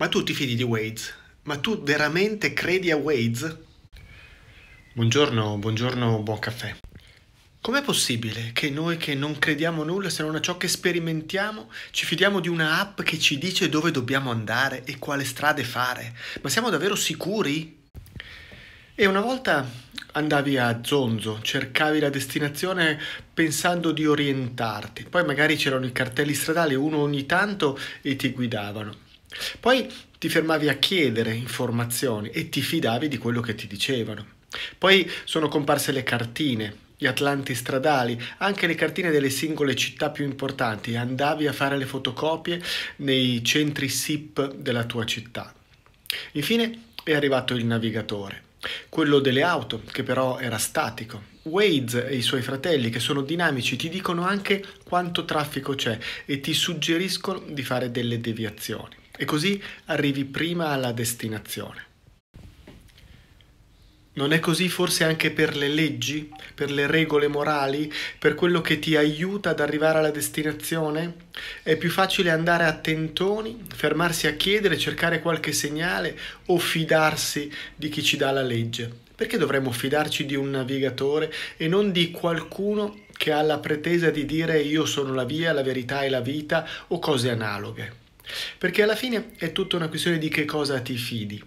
Ma tu ti fidi di Waze? Ma tu veramente credi a Waze? Buongiorno, buongiorno, buon caffè. Com'è possibile che noi che non crediamo nulla se non a ciò che sperimentiamo ci fidiamo di una app che ci dice dove dobbiamo andare e quale strade fare? Ma siamo davvero sicuri? E una volta andavi a zonzo, cercavi la destinazione pensando di orientarti, poi magari c'erano i cartelli stradali uno ogni tanto e ti guidavano. Poi ti fermavi a chiedere informazioni e ti fidavi di quello che ti dicevano. Poi sono comparse le cartine, gli atlanti stradali, anche le cartine delle singole città più importanti, e andavi a fare le fotocopie nei centri SIP della tua città. Infine è arrivato il navigatore, quello delle auto, che però era statico. Waze e i suoi fratelli, che sono dinamici, ti dicono anche quanto traffico c'è e ti suggeriscono di fare delle deviazioni e così arrivi prima alla destinazione. Non è così forse anche per le leggi, per le regole morali, per quello che ti aiuta ad arrivare alla destinazione? È più facile andare a tentoni, fermarsi a chiedere, cercare qualche segnale o fidarsi di chi ci dà la legge? Perché dovremmo fidarci di un navigatore e non di qualcuno che ha la pretesa di dire io sono la via, la verità e la vita o cose analoghe? Perché alla fine è tutta una questione di che cosa ti fidi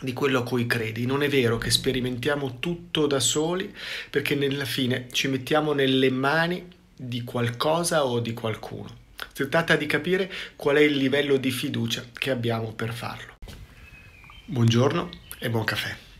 di quello a cui credi. Non è vero che sperimentiamo tutto da soli perché alla fine ci mettiamo nelle mani di qualcosa o di qualcuno. Si tratta di capire qual è il livello di fiducia che abbiamo per farlo. Buongiorno e buon caffè.